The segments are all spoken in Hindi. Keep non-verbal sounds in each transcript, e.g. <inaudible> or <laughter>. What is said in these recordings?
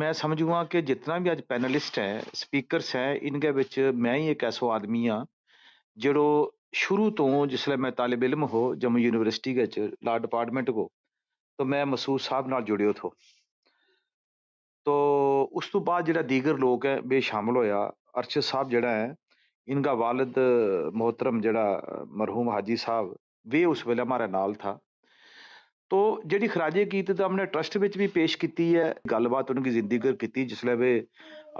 मैं समझूंगा कि जितना भी अज्ज पैनलिस्ट है स्पीकरस है इनके बच्च मैं ही एक ऐसा आदमी हाँ जो शुरू तो जिसल मैं तालिब इलम हो जम्मू यूनिवर्सिटी के लॉ डिपार्टमेंट को तो मैं मसूद साहब न जुड़े थो तो उस तो बाद जो दीगर लोग है बे शामिल होया अर्शद साहब जड़ा है इनका वालद मोहतरम जरा मरहूम हाजी साहब वे उस बेल्लै हमारे नाल था ਤੋ ਜਿਹੜੀ ਖਰਾਜੇ ਗੀਤ ਦਾ ਆਪਣੇ ਟਰਸਟ ਵਿੱਚ ਵੀ ਪੇਸ਼ ਕੀਤੀ ਹੈ ਗੱਲਬਾਤ ਉਹਨਾਂ ਦੀ ਜ਼ਿੰਦਗੀ ਕਰ ਕੀਤੀ ਜਿਸ ਵੇ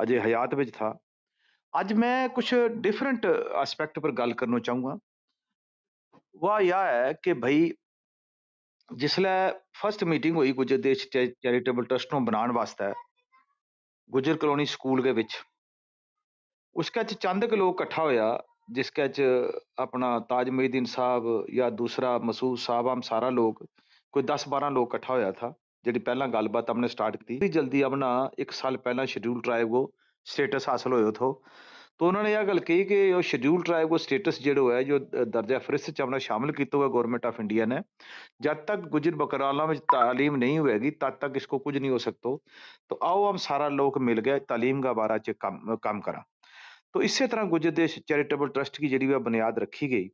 ਅਜੇ ਹਯਾਤ ਵਿੱਚ ਥਾ ਅੱਜ ਮੈਂ ਕੁਝ ਡਿਫਰੈਂਟ ਐਸਪੈਕਟ ਪਰ ਗੱਲ ਕਰਨਾ ਚਾਹੂੰਗਾ वह ਹੈ ਕਿ ਭਈ ਜਿਸ जिसलै ਫਰਸਟ ਮੀਟਿੰਗ ਹੋਈ ਗੁਜਰ ਦੇਸ਼ ਚੈਰੀਟੇਬਲ ਟਰਸਟ ਨੂੰ ਬਣਾਉਣ ਵਾਸਤੇ ਗੁਜਰ ਕਲੋਨੀ ਸਕੂਲ ਦੇ ਵਿੱਚ ਉਸ ਚ ਚੰਦ ਕੇ ਲੋਕ ਇਕੱਠਾ ਹੋਇਆ ਜਿਸ ਚ ਆਪਣਾ ਤਾਜ ਸਾਹਿਬ ਜਾਂ ਦੂਸਰਾ ਮਸੂਦ ਸਾਹਿਬ ਆਮ ਸਾਰਾ ਲੋਕ कोई दस बारह लोग ਇਕੱਠਾ होया था जी पहला गलबात हमने स्टार्ट की जल्दी अपना एक साल पहला ਪਹਿਲਾਂ ट्राइब ਟ੍ਰਾਈਬ स्टेटस हासिल हो ਥੋ तो उन्होंने यह गल कही कि शड्यूल ट्राइब को स्टेटस जो है जो दर्जा फहरिस्त अपना शामिल किया हुआ गोरमेंट ऑफ इंडिया ने जब तक गुजर बकराला में तालीम नहीं होगी तद तक इसको कुछ नहीं हो सकता तो आओ हम सारा लोग मिल गए तालीम का बारा च काम काम करा तो इसी तरह गुजर देश चैरिटेबल ट्रस्ट की जी बुनियाद रखी गई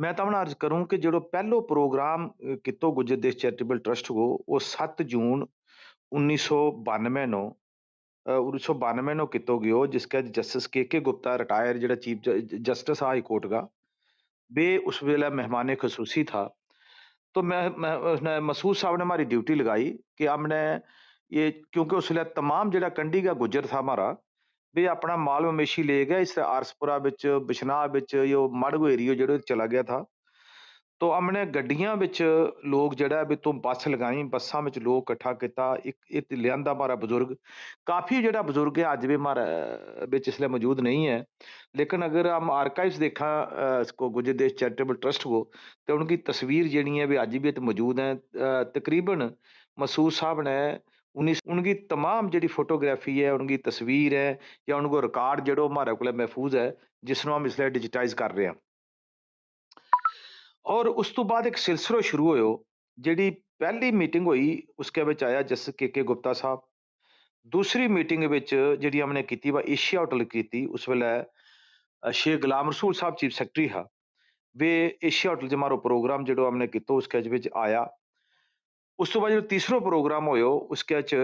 मैं तो अर्ज करूँ कि जो पहलो प्रोग्राम कितों गुजर देश चैरिटेबल ट्रस्ट गो वो सत्त जून उन्नीस सौ बानवे नो सौ बानवे नो कितो गए जिसका justice K K Gupta retire जो चीफ ज- जस्टिस हाई कोर्ट का बे उस वेला मेहमान खसूसी था तो मैं मैं उसने मसूद साहब ने हमारी ड्यूटी लगाई कि हमने ये क्योंकि उस वेला तमाम जो कंडी का गुजर था हमारा ਵੀ अपना माल मवेशी ले गया इस आरसपुरा ਵਿੱਚ बिशनाह ਵਿੱਚ यो मड़गु एरियो जो चला गया था तो हमने ਗੱਡੀਆਂ ਵਿੱਚ ਲੋਕ ਜਿਹੜਾ ਵੀ ਤੋਂ ਬੱਸ ਲਗਾਈ ਬੱਸਾਂ ਵਿੱਚ ਲੋਕ ਇਕੱਠਾ ਕੀਤਾ ਇੱਕ ਇੱਕ ਲਿਆਂਦਾ ਮਾਰਾ ਬਜ਼ੁਰਗ ਕਾਫੀ ਜਿਹੜਾ ਬਜ਼ੁਰਗ है आज भी हमारा ਵਿੱਚ इसलिए मौजूद नहीं है लेकिन अगर हम आर्काइव्स देखा इसको गुजर देश चैरिटेबल ट्रस्ट को तो उनकी तस्वीर जड़ी है वे आज भी मौजूद हैं तकरीबन मसूद साहब ने ਦੀ ਤਮਾਮ ਜਿਹੜੀ ਫੋਟੋਗ੍ਰਾਫੀ ਹੈ ਉਨਗੀ ਤਸਵੀਰ ਹੈ ਜਾਂ ਉਨਗੋ ਰਿਕਾਰਡ ਜਿਹੜੋ ਮਾਰੇ ਕੋਲੇ ਮਹਿਫੂਜ਼ ਹੈ ਜਿਸ ਨੂੰ ਅਸੀਂ ਇਸ ਲਈ ਡਿਜੀਟਾਈਜ਼ ਕਰ ਰਹੇ ਹਾਂ ਔਰ ਉਸ ਤੋਂ ਬਾਅਦ ਇੱਕ ਸਿਲਸਿਲਾ ਸ਼ੁਰੂ ਹੋਇਆ ਜਿਹੜੀ ਪਹਿਲੀ ਮੀਟਿੰਗ ਹੋਈ ਉਸਕੇ ਵਿੱਚ ਆਇਆ ਜਸ ਕੇ ਕੇ ਗੁਪਤਾ ਸਾਹਿਬ ਦੂਸਰੀ ਮੀਟਿੰਗ ਵਿੱਚ ਜਿਹੜੀ ਅਸੀਂ ਕੀਤੀ ਵਾ ਏਸ਼ੀਆ ਹੋਟਲ ਕੀਤੀ ਉਸ ਵੇਲੇ ਸ਼ੇਖ ਗੁਲਾਮ ਰਸੂਲ ਸਾਹਿਬ ਚੀਫ ਸੈਕਟਰੀ ਹਾ ਵੇ ਏਸ਼ੀਆ ਹੋਟਲ ਜਮਾਰੋ ਪ੍ਰੋਗਰਾਮ ਜਿਹੜੋ ਅਸੀਂ ਕੀਤਾ ਉਸਕੇ ਵਿੱਚ ਆਇਆ उस तो बाद जो ਤੀਸਰਾ प्रोग्राम हो उसके ਚ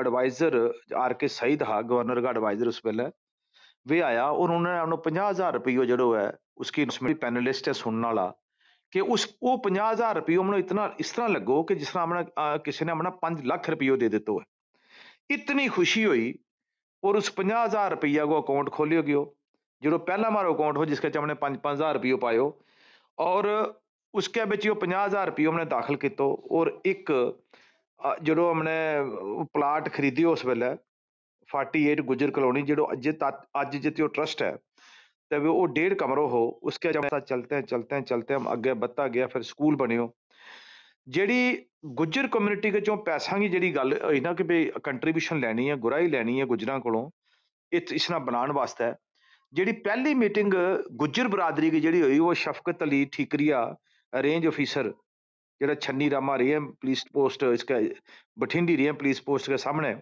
ਐਡਵਾਈਜ਼ਰ ਆਰ ਕੇ ਸਈਦ ਹਾ ਗਵਰਨਰ ਦਾ ਐਡਵਾਈਜ਼ਰ ਉਸ ਵੇਲੇ वे आया और उन्होंने आपको पंजा हज़ार रुपये जो है उसकी पैनलिस्ट है सुनने वाला कि उस वो पंजा हज़ार रुपये उन्होंने इतना इस तरह लगो कि जिस तरह अपना किसी ने अपना पं लख रुपये दे देते है इतनी खुशी हुई और उस पाँह हज़ार रुपया को अकाउंट खोलियो गयो जो पहला मारो अकाउंट हो जिसके हमने पाँच पाँच हज़ार रुपये पायो और ਉਸ ਕੇ ਵਿੱਚ ਉਹ 50000 ਰੁਪਏ ਉਹਨੇ ਦਾਖਲ ਕੀਤਾ ਔਰ ਇੱਕ ਜਦੋਂ ਉਹ ਪਲਾਟ ਖਰੀਦੀ ਉਸ ਵੇਲੇ 48 ਗੁਜਰ ਕਲੋਨੀ ਜਿਹੜਾ ਅੱਜ ਅੱਜ ਜਿੱਥੇ ਉਹ ਟਰਸਟ ਹੈ ਤੇ ਉਹ ਡੇਢ ਕਮਰੋ ਹੋ ਉਸ ਕੇ ਜਮਸਾ ਚਲਤੇ ਚਲਤੇ ਚਲਤੇ ਹਮ ਅੱਗੇ ਬੱਤਾ ਗਿਆ ਫਿਰ ਸਕੂਲ ਬਣਿਓ ਜਿਹੜੀ ਗੁਜਰ ਕਮਿਊਨਿਟੀ ਦੇ ਚੋਂ ਪੈਸਾ ਦੀ ਜਿਹੜੀ ਗੱਲ ਹੈ ਨਾ ਕਿ ਵੀ ਕੰਟਰੀਬਿਊਸ਼ਨ ਲੈਣੀ ਹੈ ਗੁਰਾਈ ਲੈਣੀ ਹੈ ਗੁਜਰਾਂ ਕੋਲੋਂ ਇਸ ਇਸ ਨਾਲ ਬਣਾਉਣ ਵਾਸਤੇ ਜਿਹੜੀ ਪਹਿਲੀ ਮੀਟਿੰਗ ਗੁਜਰ ਬਰਾਦਰੀ ਦੀ ਜਿਹੜੀ ਹੋਈ ਉਹ ਸ਼ਫਕਤ ਅਲੀ ਠਿਕਰੀਆ रेंज ऑफिसर जो छन्नी रामा रे पुलिस पोस्ट इसका बठिंडी रे पुलिस पोस्ट के सामने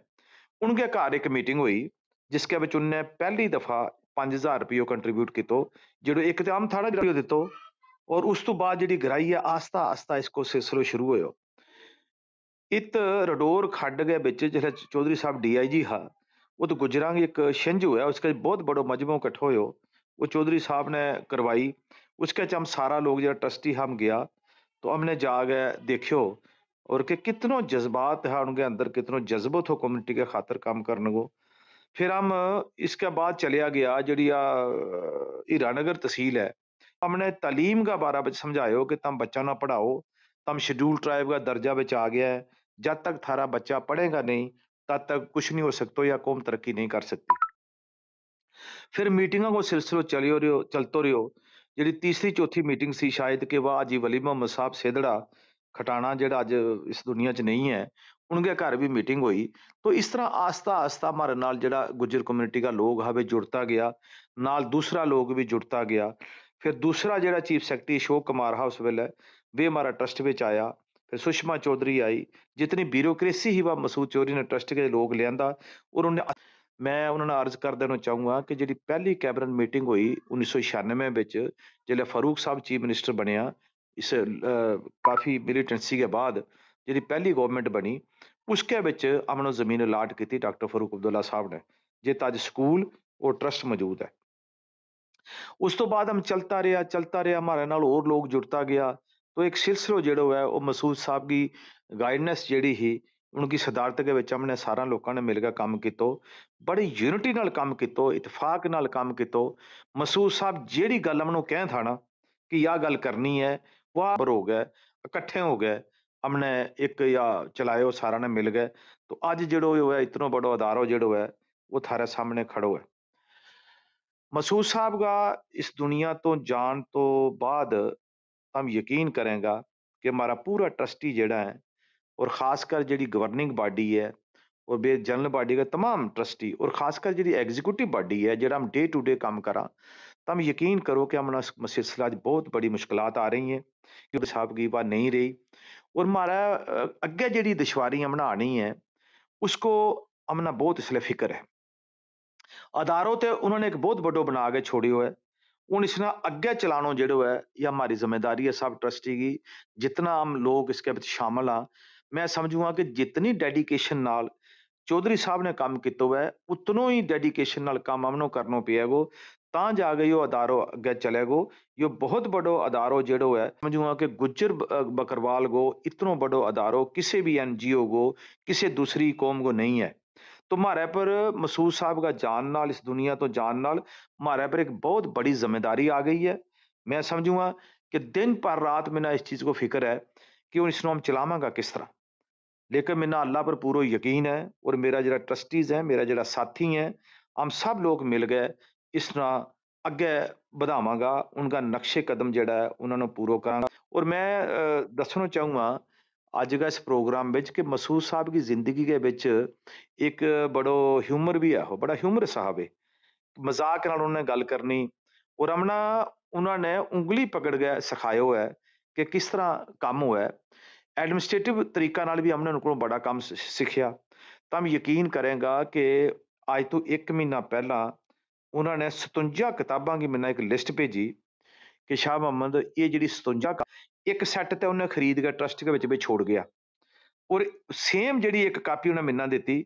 उनके घर एक मीटिंग हुई जिसके बच्चे उन्हें पहली दफा पांच हज़ार रुपये कंट्रीब्यूट कितो जो एक तो आम था दितो और उस तो बाद जी ग्राही है आस्ता आस्ता इसको सिलसिलो शुरू हो इत रडोर खड गए बच्चे जैसे चौधरी साहब डी आई जी हा वो तो गुजरांग एक शंजू है उसका बहुत बड़ो मजमो कट्ठो हो वो चौधरी साहब ने करवाई उसके हम सारा लोग जरा ट्रस्टी हम गया तो हमने जा गया देखियो और के कितनो जज्बात है उनके अंदर कितनो जज्बो थो कम्युनिटी के खातर काम करने को फिर हम इसके बाद चलिया गया जड़ी हीरानगर तहसील है हमने तालीम का बारे में समझायो कि तुम बच्चा ना पढ़ाओ तुम शेड्यूल ट्राइब का दर्जा बच्च आ गया है जब तक थारा बच्चा पढ़ेगा नहीं तब तक कुछ नहीं हो सकता या कौम तरक्की नहीं कर सकती फिर मीटिंगों को सिलसिलो चलियो रहो चलते रहो ਜਿਹੜੀ ਤੀਸਰੀ ਚੌਥੀ ਮੀਟਿੰਗ ਸੀ ਸ਼ਾਇਦ ਕਿ ਵਾ ਜੀ ਵਲੀ ਮੁਹੰਮਦ ਸਾਹਿਬ ਸੇਧੜਾ ਖਟਾਣਾ ਜਿਹੜਾ ਅੱਜ ਇਸ ਦੁਨੀਆ 'ਚ ਨਹੀਂ ਹੈ ਉਹਨਾਂ ਦੇ ਘਰ ਵੀ ਮੀਟਿੰਗ ਹੋਈ ਤੋਂ ਇਸ ਤਰ੍ਹਾਂ ਆਸਤਾ ਆਸਤਾ ਮਾਰਨ ਨਾਲ ਜਿਹੜਾ ਗੁੱਜਰ ਕਮਿਊਨਿਟੀ ਦਾ ਲੋਕ ਹਵੇ ਜੁੜਤਾ ਗਿਆ ਨਾਲ ਦੂਸਰਾ ਲੋਕ ਵੀ ਜੁੜਤਾ ਗਿਆ ਫਿਰ ਦੂਸਰਾ ਜਿਹੜਾ ਚੀਫ ਸੈਕਟਰੀ ਸ਼ੋਕ ਕੁਮਾਰ ਹਾਊਸ ਵੇਲੇ ਵੀ ਮਾਰਾ ਟਰਸਟ ਵਿੱਚ ਆਇਆ ਫਿਰ ਸੁਸ਼ਮਾ ਚੌਧਰੀ ਆਈ ਜਿਤਨੀ ਬਿਊਰੋਕ੍ਰੇਸੀ ਹੀ ਵਾ ਮਸੂਦ ਚੌਧਰੀ ਨੇ ਟਰਸਟ ਦੇ ਲੋਕ ਲਿਆਂਦਾ ਔਰ ਉਹਨੇ ਮੈਂ ਉਹਨਾਂ ਨਾਲ ਅਰਜ਼ ਕਰ ਦੇਣਾ ਚਾਹੂੰਗਾ ਕਿ ਜਿਹੜੀ ਪਹਿਲੀ ਕੈਬਨਿਟ ਮੀਟਿੰਗ ਹੋਈ 1996 ਵਿੱਚ ਜਿਹੜਾ ਫਾਰੂਕ ਸਾਹਿਬ ਚੀਫ ਮਿਨਿਸਟਰ ਬਣਿਆ ਇਸ ਕਾਫੀ ਮਿਲੀਟੈਂਸੀ ਦੇ ਬਾਅਦ ਜਿਹੜੀ ਪਹਿਲੀ ਗਵਰਨਮੈਂਟ ਬਣੀ ਉਸਕੇ ਵਿੱਚ ਅਮਨੋ ਜ਼ਮੀਨ ਅਲਾਟ ਕੀਤੀ ਡਾਕਟਰ ਫਾਰੂਕ ਅਬਦੁੱਲਾ ਸਾਹਿਬ ਨੇ ਜੇ ਅੱਜ ਸਕੂਲ ਉਹ ਟਰਸਟ ਮੌਜੂਦ ਹੈ ਉਸ ਤੋਂ ਬਾਅਦ ਅਮ ਚਲਤਾ ਰਿਹਾ ਚਲਤਾ ਰਿਹਾ ਮਾਰੇ ਨਾਲ ਹੋਰ ਲੋਕ ਜੁੜਤਾ ਗਿਆ ਤੋਂ ਇੱਕ ਸਿਲਸਿਲਾ ਜਿਹੜਾ ਹੈ ਉਹ ਮਸੂਦ ਸਾਹਿਬ ਦੀ ਗਾਈਡਨੈਸ ਜਿਹੜੀ ਹੀ उनकी सदारत के हमने सारा लोगों ने मिलकर काम कितो बड़ी यूनिटी ਬੜੀ काम कितो ਕੰਮ ਕੀਤੋ ਇਤਫਾਕ ਨਾਲ ਕੰਮ ਕੀਤੋ ਮਸੂਦ ਸਾਹਿਬ था ना कि आह गल करनी है वह हो गए इकट्ठे हो गए हमने एक या चलाए सारा ने मिल गए तो अज जो है इतना बड़ो अदारो जो है वो थारे सामने खड़ो है मसूद साहब का इस दुनिया तो जान तो बाद हम यकीन करेंगा कि हमारा पूरा ट्रस्टी जड़ा है और खासकर जी गवर्निंग बाडी है और बे जनरल बॉडी का तमाम ट्रस्टी और खासकर जी एग्जीक्यूटिव बाडी है जरा हम डे टू डे काम करा तो हम यकीन करो कि हम सिलसिला बहुत बड़ी मुश्किल आ रही हैं कि साहब की बात नहीं रही और हमारा अगे जी दुशारी हमने आनी है उसको हमने बहुत इसलिए फिक्र है अदारों तो उन्होंने एक बहुत बड़ो बना के छोड़ो है हूँ इस अगे चलाना जो है यह हमारी जिम्मेदारी है सब ट्रस्टी की जितना हम लोग इसके शामिल हाँ मैं ਸਮਝੂਗਾ ਕਿ ਜਿਤਨੀ ਡੈਡੀਕੇਸ਼ਨ ਨਾਲ चौधरी साहब ने काम ਕੀਤਾ ਹੋਇਆ ਹੈ ਉਤਨੋਂ ਹੀ काम ਨਾਲ ਕੰਮ हमनो करनो पिएगो ता ਜਾ ਕੇ अदारो अगे चले गो यो बहुत बड़ो अदारो ਜਿਹੜੋ है समझूंगा कि गुजर बकरवाल गो इतनो बड़ो अदारो किसी भी ओ गो किसी दूसरी कौम को नहीं है तो मारे पर मसूद साहब का जान नाल इस दुनिया तो जान नाल मारे पर एक बहुत बड़ी जिम्मेदारी आ गई है मैं समझूंगा कि दिन पर रात में ना इस चीज़ को फिक्र है कि उन इसको हम किस तरह लेकिन मेना अल्लाह पर पूरा यकीन है और मेरा जरा ट्रस्टीज़ है मेरा जरा साथी है हम सब लोग मिल गए इस तरह अगे बढ़ावगा उनका नक्शे कदम जोड़ा है उन्होंने पूरा करा और मैं दसना चाहूँगा अज का इस प्रोग्राम कि मसूद साहब की जिंदगी के बच्च एक बड़ो ह्यूमर भी है वो बड़ा ह्यूमर साहब है मजाक ना उन्हें गल करनी और हमने उन्होंने उंगली पकड़ गया सिखाया है कि किस तरह काम हो है। एडमिनिस्ट्रेटिव तरीका नाल भी हमने उनको बड़ा काम सीखिया तो हम यकीन करेंगे कि आज तो एक महीना पहला उन्होंने सतुंजा किताबों की मैंने एक लिस्ट भेजी कि शाह मोहम्मद ये जी सतुंजा का एक सैट तो उन्हें खरीद गया ट्रस्ट के बच्चे छोड़ गया और सेम जी एक कापी उन्हें मिना दिती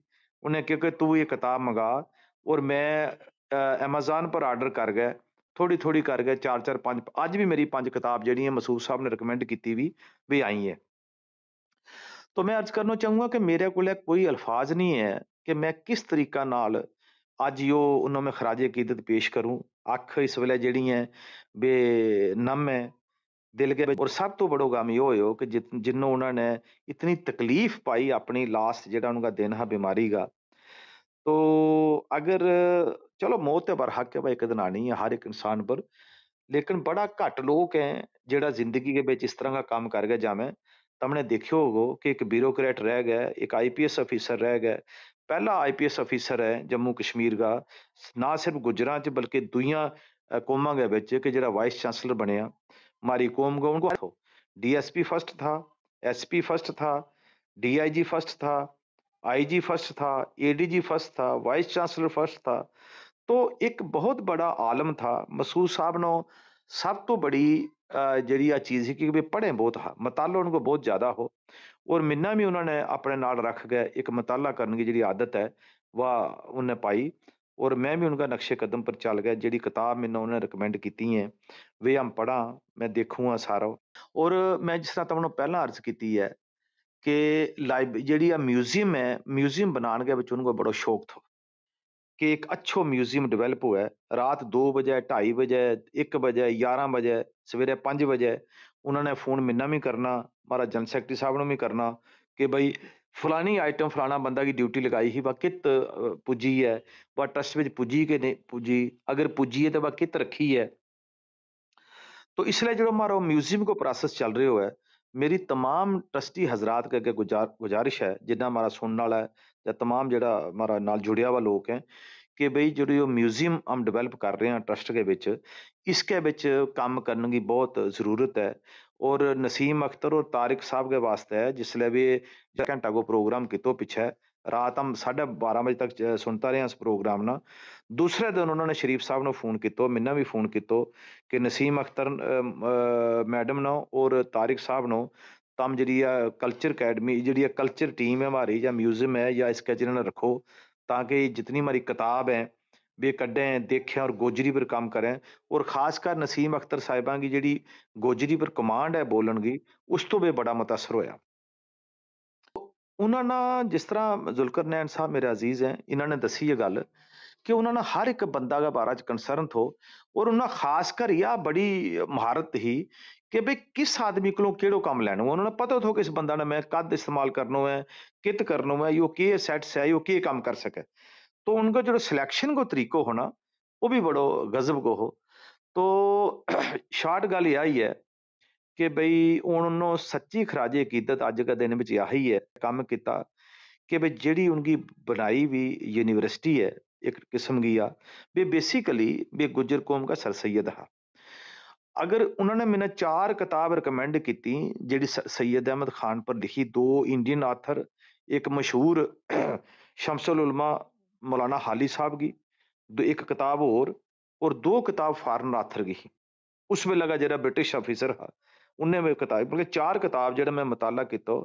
उन्हें क्योंकि तू ये किताब मंगा और मैं अमेजॉन पर आर्डर कर गया थोड़ी थोड़ी कर गया चार चार पाँच अज भी मेरी पांच किताब जी मसूद साहब ने रिकमेंड की भी आई है तो मैं अर्ज करना चाहूंगा कि मेरे को कोई अल्फाज नहीं है कि मैं किस तरीका नाल अज यो उन्होंने खराज अकीदत पेश करूँ अख इस वे जड़ी है बे नम है दिल के और सब तो बड़ो गम यो हो कि जित जिनों उन्होंने इतनी तकलीफ पाई अपनी लास्ट जो उनका दिन है बीमारी का तो अगर चलो मौत है पर हक है भाई एक दिन आनी है हर एक इंसान पर लेकिन बड़ा घट लोग है जिंदगी के बेच इस तरह का काम कर गया जावे તમને દેખ્યો હોગો કે એક ब्यूरोक्रेट रह गया एक आईपीएस ऑफिसर रह गया पहला आईपीएस ऑफिसर है जम्मू कश्मीर का ना सिर्फ गुजरात च बल्कि दूइया कौमा कि जरा वाइस चांसलर बने हमारी कौम को उनको डीएसपी फर्स्ट था एसपी फर्स्ट था डीआईजी फर्स्ट था आईजी फर्स्ट था एडीजी फर्स्ट था वाइस चांसलर फर्स्ट था तो एक बहुत बड़ा आलम था मसूद साहब ने सब तो बड़ी जी आ चीज़ है कि वे ਪੜ੍ਹੇ बहुत हा ਉਹਨਾਂ ਕੋ ਬਹੁਤ ਜ਼ਿਆਦਾ ਹੋ ਔਰ ਮਿੰਨਾ ਵੀ ਉਹਨਾਂ ਨੇ ਆਪਣੇ ਨਾਲ ਰੱਖ ਗਏ ਇੱਕ ਮਤਾਲਾ ਕਰਨ ਦੀ ਜਿਹੜੀ ਆਦਤ ਹੈ ਵਾ ਉਹਨੇ और मैं भी उनका नक्शे कदम पर चल गया जी किताब मैंने उन्हें रिकमेंड की है वे हम पढ़ा मैं देखूँगा सारा और मैं जिस तरह तुम पहला अर्ज की है कि लाइब जी म्यूजियम है म्यूजियम बनाने के उनको बड़ा शौक था कि एक अच्छो म्यूजियम डेवलप होवे रात दो बजे ढाई बजे एक बजे ग्यारह बजे सवेरे पांच बजे उन्होंने फोन मैना भी करना महाराज जनरल सेक्रेटरी साहब ने भी करना कि भाई फलानी आइटम फलाना बंदा की ड्यूटी लगाई ही वह कित पुजी है वह ट्रस्ट में पुजी के नहीं पुजी अगर पुजी है तो वह कित रखी है तो इसलिए जो हमारा म्यूजियम को प्रोसेस चल रहे हो है मेरी तमाम ट्रस्टी हजरात के आगे गुजार गुजारिश है जिन्ना हमारा सुनने वाला है या तमाम ਜਿਹੜਾ हमारा ਨਾਲ जुड़िया हुआ लोग हैं ਕਿ ਬਈ ਜਿਹੜੀ ਉਹ ਮਿਊਜ਼ੀਅਮ ਹਮ ਡਿਵੈਲਪ ਕਰ ਰਹੇ ਹਾਂ ਟਰਸਟ ਦੇ ਵਿੱਚ इसके ਵਿੱਚ काम करने की बहुत ज़रूरत है और नसीम अख्तर और तारिक साहब के वास्ते है जिसले भी घंटा को प्रोग्राम कितो पीछे ਰਾਤ ਹਮ 12:30 ਵਜੇ ਤੱਕ ਸੁਣਤਾ ਰਹੇ ਇਸ ਪ੍ਰੋਗਰਾਮ ਨਾਲ ਦੂਸਰੇ ਦਿਨ ਉਹਨਾਂ ਨੇ ਸ਼ਰੀਫ ਸਾਹਿਬ ਨੂੰ ਫੋਨ ਕੀਤਾ ਮੈਨਾਂ ਵੀ ਫੋਨ ਕੀਤਾ ਕਿ ਨਸੀਮ ਅਖਤਰ ਮੈਡਮ ਨੂੰ ਔਰ ਤਾਰਿਕ ਸਾਹਿਬ ਨੂੰ ਤਮ ਜਿਹੜੀ ਆ ਕਲਚਰ ਅਕੈਡਮੀ ਜਿਹੜੀ ਆ ਕਲਚਰ ਟੀਮ ਹੈ ਮਾਰੀ ਜਾਂ ਮਿਊਜ਼ੀਅਮ ਹੈ ਜਾਂ ਇਸ ਕਚਰੇ ਨਾਲ ਰੱਖੋ ਤਾਂ ਕਿ ਜਿਤਨੀ ਮਾਰੀ ਕਿਤਾਬ ਹੈ ਵੀ ਕੱਢੇ ਦੇਖਿਆ ਔਰ ਗੋਜਰੀ ਪਰ ਕੰਮ ਕਰੇ ਔਰ ਖਾਸ ਕਰ ਨਸੀਮ ਅਖਤਰ ਸਾਹਿਬਾਂ ਦੀ ਜਿਹੜੀ ਗੋਜਰੀ ਪਰ ਕਮਾਂਡ ਹੈ ਬੋਲਣ ਦੀ ਉਸ ਤੋਂ ਵੀ ਬੜਾ ਮਤਾਸਰ ਹੋਇਆ ਉਹਨਾਂ ਨਾਲ ਜਿਸ ਤਰ੍ਹਾਂ नैन ਸਾਹਿਬ ਮੇਰੇ ਅਜ਼ੀਜ਼ ਹੈ ਇਹਨਾਂ ਨੇ ਦੱਸੀ ਇਹ ਗੱਲ ਕਿ ਉਹਨਾਂ ਨਾਲ ਹਰ ਇੱਕ ਬੰਦਾ ਦਾ ਬਾਰੇ ਚ और उन्हें ਔਰ ਉਹਨਾਂ ਖਾਸ ਕਰ ਇਹ ਬੜੀ ਮਹਾਰਤ ਹੀ कि भाई किस आदमी को केड़ो काम है उन्होंने पता थो कि इस बंदा ने मैं कद इस्तेमाल करना है कित करना है यो के सेट्स है यो के काम कर सके तो उनका जो सिलेक्शन को तरीको होना वह भी बड़ो गजब को हो तो शॉर्ट गल यही है ਕਿ ਬਈ ਉਹਨੋਂ ਸੱਚੀ ਖਰਾਜੇ ਕੀਦਤ अज के दिन में ਆਹੀ है कम किया कि बी जी उनकी बनाई हुई यूनिवर्सिटी है एक किस्म की आ भी बेसिकली बे गुजर कौम का सर सैयद हा अगर उन्होंने मैंने चार किताब रिकमेंड की जी सैयद अहमद खान पर लिखी दो इंडियन आथर एक मशहूर <clears throat> शमसल उलमा मौलाना हाली साहब की दो एक किताब और और दो किताब फारन आथर की उस वेला का जरा ब्रिटिश ऑफिसर हा ਉਹਨੇ ਵੀ ਕਿਤਾਬ ਬਲਕਿ ਚਾਰ ਕਿਤਾਬ ਜਿਹੜਾ ਮੈਂ ਮਤਾਲਾ ਕੀਤਾ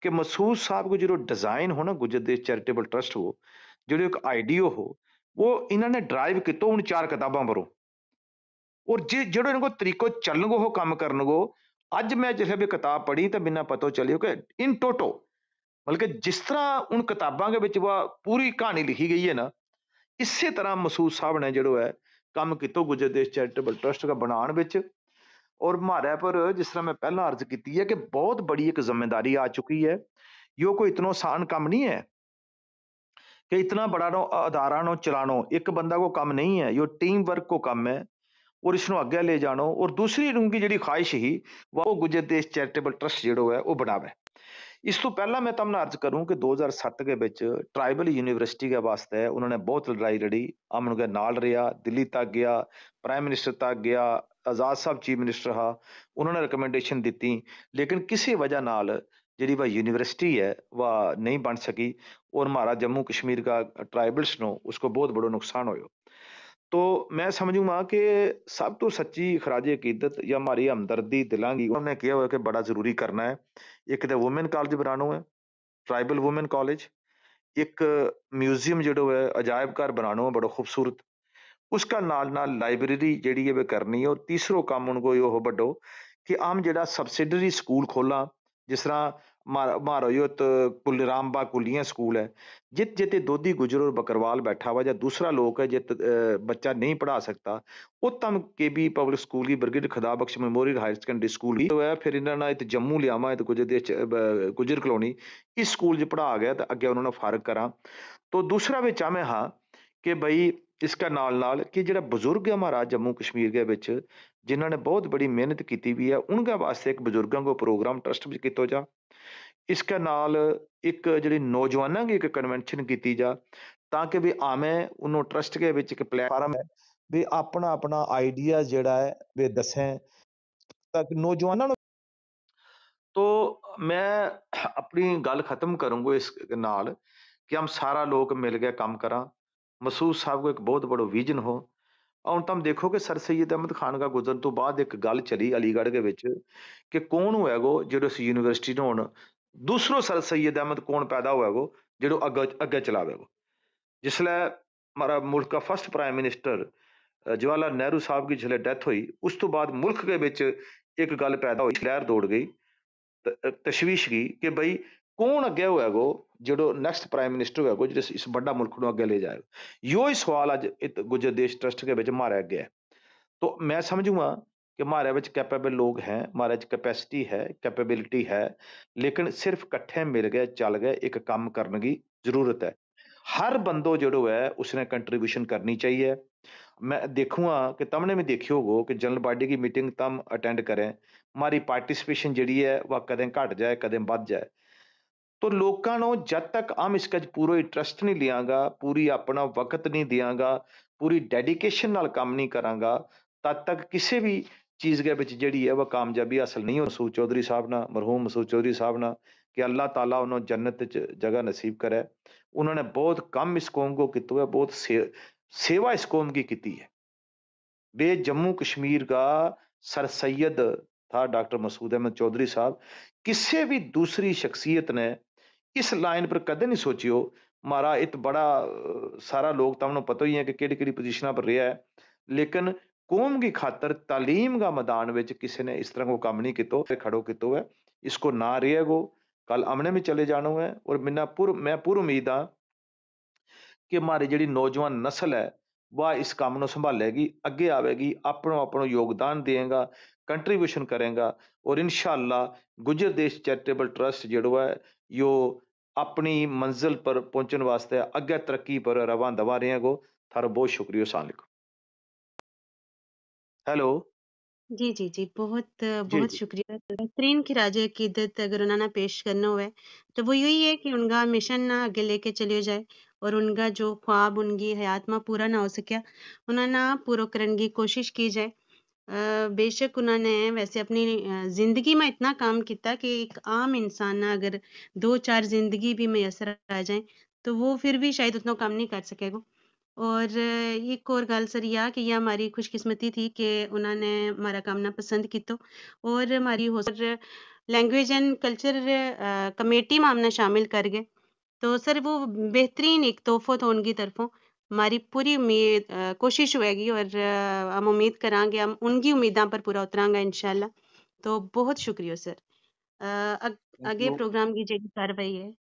ਕਿ ਮਸੂਦ ਸਾਹਿਬ ਕੋ ਜਿਹੜਾ ਡਿਜ਼ਾਈਨ ਹੋਣਾ ਗੁਜਰ ਦੇ ਚੈਰੀਟੇਬਲ ਟਰਸਟ ਹੋ ਜਿਹੜੇ ਇੱਕ ਆਈਡੀਓ ਹੋ ਉਹ ਇਹਨਾਂ ਨੇ ਡਰਾਈਵ ਕੀਤਾ ਹੁਣ ਚਾਰ ਕਿਤਾਬਾਂ ਬਰੋ ਔਰ ਜੇ ਜਿਹੜੇ ਇਹਨਾਂ ਕੋ ਤਰੀਕੋ ਚੱਲਣਗੋ ਉਹ ਕੰਮ ਕਰਨਗੋ ਅੱਜ ਮੈਂ ਜਿਹੜੇ ਵੀ ਕਿਤਾਬ ਪੜ੍ਹੀ ਤਾਂ ਬਿਨਾ ਪਤੋ ਚੱਲਿਓ ਕਿ ਇਨ ਟੋਟੋ ਬਲਕਿ ਜਿਸ ਤਰ੍ਹਾਂ ਉਹਨ ਕਿਤਾਬਾਂ ਦੇ ਵਿੱਚ ਵਾ ਪੂਰੀ ਕਹਾਣੀ ਲਿਖੀ ਗਈ ਹੈ ਨਾ ਇਸੇ ਤਰ੍ਹਾਂ ਮਸੂਦ ਸਾਹਿਬ ਨੇ ਜਿਹੜਾ ਹੈ ਕੰਮ ਕੀਤਾ ਗੁਜਰ ਦੇ ਚੈਰੀਟੇਬਲ ਟਰਸਟ ਦਾ ਬਣਾਉਣ ਵਿੱਚ और मारे पर जिस तरह मैं पहला अर्ज की है कि बहुत बड़ी एक जिम्मेदारी आ चुकी है यो कोई इतना आसान काम नहीं है कि इतना बड़ा नो अदारा नो चलानो एक बंदा को काम नहीं है यो टीम वर्क को काम है और इसको अगे ले जानो और दूसरी उनकी जी ख्वाहिश ही वह गुजर देश चैरिटेबल ट्रस्ट जो है वह बनावे इस तो पहला मैं तमने अर्ज करूँ कि दो हज़ार सत्त के बच्चे ट्राइबल यूनिवर्सिटी के वास्ते उन्होंने बहुत लड़ाई लड़ी अमन के नाल रहा दिल्ली तक गया प्राइम मिनिस्टर तक गया आजाद साहब चीफ मिनिस्टर हा ਉਹਨਾਂ ਨੇ दी लेकिन किसी वजह ਵਜ੍ਹਾ जी वह यूनिवर्सिटी है वह नहीं बन सकी और हमारा जम्मू कश्मीर का ट्राइबल्स नो उसको बहुत बड़ो नुकसान हो तो मैं समझूंगा कि सब तो सच्ची खराज अकीदत या हमारी हमदर्दी दिलांगी उन्होंने किया हुआ कि बड़ा ज़रूरी करना है एक तो वुमेन कॉलेज बनाना है ट्राइबल वुमेन कॉलेज एक म्यूजियम जो है अजायब घर बनाना है बड़ा खूबसूरत उसका ਨਾਲ ਨਾਲ ਲਾਇਬ੍ਰੇਰੀ ਜਿਹੜੀ ਹੈ ਕਰਨੀ ਹੈ ਔਰ ਤੀਸਰੋ ਕੰਮ ਉਹਨ ਕੋਈ ਉਹ ਵੱਡੋ ਕਿ ਆਮ ਜਿਹੜਾ ਸਬਸਿਡਰੀ ਸਕੂਲ ਖੋਲਾ ਜਿਸ ਤਰ੍ਹਾਂ ਮਹਾਰਾਜਤ ਕੁਲ ਬਾ ਕੁਲੀਆਂ ਸਕੂਲ ਹੈ ਜਿੱਤ ਜਿੱਤੇ ਦੋਦੀ ਗੁਜਰ ਔਰ ਬਕਰਵਾਲ ਬੈਠਾ ਵਾ ਜਾਂ ਦੂਸਰਾ ਲੋਕ ਹੈ ਜਿੱਤ ਬੱਚਾ ਨਹੀਂ ਪੜਾ ਸਕਤਾ ਉਹ ਤਮ ਕੇਬੀ ਪਬਲਿਕ ਸਕੂਲ ਦੀ ਬਰਗਿਡ Khudabakhsh memorial higher secondary school ਵੀ ਹੋਇਆ ਫਿਰ ਇਹਨਾਂ ਨਾਲ ਇਤ ਜੰਮੂ ਲਿਆਵਾ ਇਤ ਕੁਝ ਦੇ ਗੁਜਰ ਕਲੋਨੀ ਇਸ ਸਕੂਲ 'ਚ ਪੜਾ ਗਿਆ ਤਾਂ ਅੱਗੇ ਉਹਨਾਂ ਨੂੰ ਫਰਕ ਕਰਾਂ ਤੋਂ ਦੂਸਰਾ ਵਿੱਚ ਆਵੇਂ ਹਾਂ ਕਿ ਭਈ ਇਸ ਦਾ ਨਾਲ ਨਾਲ ਕਿ ਜਿਹੜਾ ਬਜ਼ੁਰਗ ਹੈ ਮਹਾਰਾਜ ਜੰਮੂ ਕਸ਼ਮੀਰ ਦੇ ਵਿੱਚ ਜਿਨ੍ਹਾਂ ਨੇ ਬਹੁਤ ਬੜੀ ਮਿਹਨਤ ਕੀਤੀ ਵੀ ਹੈ ਉਹਨਾਂ ਵਾਸਤੇ ਇੱਕ ਬਜ਼ੁਰਗਾਂ ਕੋ ਪ੍ਰੋਗਰਾਮ ਟਰਸਟ ਵਿੱਚ ਕੀਤਾ ਜਾ ਇਸ ਦਾ ਨਾਲ ਇੱਕ ਜਿਹੜੀ ਨੌਜਵਾਨਾਂ ਦੀ ਇੱਕ ਕਨਵੈਨਸ਼ਨ ਕੀਤੀ ਜਾ ਤਾਂ ਕਿ ਵੀ ਆਵੇਂ ਉਹਨੂੰ ਟਰਸਟ ਦੇ ਵਿੱਚ ਇੱਕ ਪਲੇਟਫਾਰਮ ਹੈ ਵੀ ਆਪਣਾ ਆਪਣਾ ਆਈਡੀਆ ਜਿਹੜਾ ਹੈ ਵੀ ਦੱਸੇ ਤਾਂ ਕਿ ਨੌਜਵਾਨਾਂ ਨੂੰ ਤੋਂ ਮੈਂ ਆਪਣੀ ਗੱਲ ਖਤਮ ਕਰੂੰਗਾ ਇਸ ਨਾਲ ਕਿ ਹਮ ਸਾਰਾ ਲੋਕ ਮਿਲ ਕੇ ਕੰਮ ਕਰਾਂ ਮਸੂਦ ਸਾਹਿਬ ਕੋ ਇੱਕ ਬਹੁਤ ਬੜਾ ਵਿਜਨ ਹੋ और ਤੁਮ ਦੇਖੋ ਕਿ ਸਰ ਸੈਦ ਅਹਿਮਦ ਖਾਨ ਦਾ ਗੁਜ਼ਰਨ ਤੋਂ ਬਾਅਦ ਇੱਕ ਗੱਲ ਚਲੀ ਅਲੀਗੜ੍ਹ ਦੇ ਵਿੱਚ ਕਿ ਕੌਣ ਹੋਏਗਾ ਜਿਹੜਾ ਇਸ ਯੂਨੀਵਰਸਿਟੀ ਨੂੰ ਹੁਣ ਦੂਸਰੋ ਸਰ ਸੈਦ ਅਹਿਮਦ ਕੌਣ ਪੈਦਾ ਹੋਏਗਾ ਜਿਹੜਾ ਅੱਗੇ ਅੱਗੇ ਚਲਾਵੇਗਾ ਜਿਸ ਲਈ ਮਾਰਾ ਮੁਲਕ ਦਾ first prime minister Jawahar Nehru Sahib ਦੀ ਜਿਹੜੇ ਡੈਥ ਹੋਈ ਉਸ ਤੋਂ ਬਾਅਦ ਮੁਲਕ ਦੇ ਵਿੱਚ ਇੱਕ ਗੱਲ ਪੈਦਾ ਹੋਈ ਲਹਿਰ ਦੌੜ ਗਈ ਤਸ਼ਵੀਸ਼ ਗਈ ਕਿ ਭਈ ਕੌਣ ਅੱਗੇ ਹੋਏਗਾ ਜਿਹੜਾ ਨੈਕਸਟ ਪ੍ਰਾਈਮ ਮਿਨਿਸਟਰ ਹੋਏਗਾ ਜਿਹੜਾ ਇਸ ਵੱਡਾ अगे ले जाए यो ही सवाल ਹੀ ਸਵਾਲ ਅੱਜ ਗੁਜਰ ਦੇਸ਼ ਟਰਸਟ ਦੇ ਵਿੱਚ ਮਾਰਿਆ ਗਿਆ तो मैं समझूंगा कि मारे ਵਿੱਚ कैपेबल लोग हैं मारे ਵਿੱਚ कैपेसिटी है कैपेबिलिटी है लेकिन सिर्फ कट्ठे मिल गए चल गए एक काम करने की जरूरत है हर बंदो जो है उसने कंट्रीब्यूशन करनी चाहिए मैं देखूंगा कि तमने भी देखी होगो कि जनरल बॉडी की मीटिंग तम अटेंड करें हमारी पार्टिसिपेशन जी है वह कदम घट जाए कदम बढ़ जाए ਤੋ ਲੋਕਾਂ ਨੂੰ ਜਦ ਤੱਕ ਆਮ ਇਸ ਵਿੱਚ ਪੂਰਾ ਇੰਟਰਸਟ ਨਹੀਂ ਲਿਆਂਗਾ ਪੂਰੀ ਆਪਣਾ ਵਕਤ ਨਹੀਂ ਦਿਆਂਗਾ ਪੂਰੀ ਡੈਡੀਕੇਸ਼ਨ ਨਾਲ ਕੰਮ ਨਹੀਂ ਕਰਾਂਗਾ ਤਦ ਤੱਕ ਕਿਸੇ ਵੀ ਚੀਜ਼ ਦੇ ਵਿੱਚ ਜਿਹੜੀ ਹੈ ਉਹ ਕਾਮਯਾਬੀ ਹਾਸਲ ਨਹੀਂ ਹੋ ਮਸੂਦ ਚੌਧਰੀ ਸਾਹਿਬ ਨਾਲ ਮਰਹੂਮ ਮਸੂਦ ਚੌਧਰੀ ਸਾਹਿਬ ਨਾਲ ਕਿ ਅੱਲਾਹ ਤਾਲਾ ਉਹਨਾਂ ਜੰਨਤ ਵਿੱਚ ਜਗ੍ਹਾ ਨਸੀਬ ਕਰੇ ਉਹਨਾਂ ਨੇ ਬਹੁਤ ਕੰਮ ਇਸ ਕੌਮ ਕੋ ਕੀਤਾ ਹੈ ਬਹੁਤ सेवा इस कौम की की है वे जम्मू कश्मीर का सर सैयद था डॉक्टर मसूद अहमद चौधरी साहब किसी भी दूसरी शख्सियत ने ਇਸ ਲਾਈਨ ਪਰ ਕਦੇ ਨਹੀਂ ਸੋਚਿਓ ਮਾਰਾ ਇਤ ਬੜਾ ਸਾਰਾ ਲੋਕ ਤਾਂ ਉਹਨੂੰ ਪਤਾ ਹੀ ਹੈ ਕਿ ਕਿਹੜੀ ਕਿਹੜੀ ਪੋਜੀਸ਼ਨਾਂ ਪਰ ਰਿਹਾ ਹੈ ਲੇਕਿਨ ਕੌਮ ਦੀ ਖਾਤਰ تعلیم ਦਾ ਮੈਦਾਨ ਵਿੱਚ ਕਿਸੇ ਨੇ ਇਸ ਤਰ੍ਹਾਂ ਕੋ ਕੰਮ ਨਹੀਂ ਕੀਤਾ ਤੇ ਖੜੋ ਕੀਤਾ ਹੈ ਇਸ ਕੋ रहेगो ਕੱਲ ਅਮਨੇ में ਚਲੇ जाना ਹੈ ਔਰ मैंने पूर्व ਮੈਂ पूर्व ਉਮੀਦ ਆ ਕਿ ਮਾਰੇ ਜਿਹੜੀ ਨੌਜਵਾਨ नस्ल ਹੈ ਵਾ ਇਸ ਕੰਮ ਨੂੰ ਸੰਭਾਲੇਗੀ ਅੱਗੇ ਆਵੇਗੀ ਆਪਣੋ ਆਪਣੋ ਯੋਗਦਾਨ देगा कंट्रीब्यूशन करेगा और इन गुजर देश चैरिटेबल ट्रस्ट जो है यो अपनी मंजिल पर पहुंचने वास्ते अगे तरक्की पर रवान दवा रहे गो थारो बहुत शुक्रिया सलाम हेलो जी जी जी बहुत बहुत शुक्रिया बेहतरीन की राजा अकीदत अगर उन्होंने पेश करना हुआ है तो वो यही है कि उनका मिशन ना आगे लेके चले जाए और उनका जो ख्वाब उनकी हयात में पूरा ना हो सकिया उन्होंने पूरा करने की कोशिश की जाए बेशक उन्होंने वैसे अपनी जिंदगी में इतना काम किया कि एक आम इंसान अगर दो चार जिंदगी भी मैसर आ जाए तो वो फिर भी शायद उतना काम नहीं कर सकेगा और एक और गल सर यह कि यह हमारी खुशकिस्मती थी कि उन्होंने हमारा काम ना पसंद किया और हमारी हो sir language and culture committee में हमने शामिल कर गए तो सर वो बेहतरीन एक तोहफा था उनकी तरफों हमारी पूरी उम्मीद कोशिश होएगी और हम उम्मीद करांगे हम उनकी उम्मीदा पर पूरा उतरांगा इंशाल्लाह तो बहुत शुक्रिया सर अ, अग, आगे प्रोग्राम की जी कार्रवाई है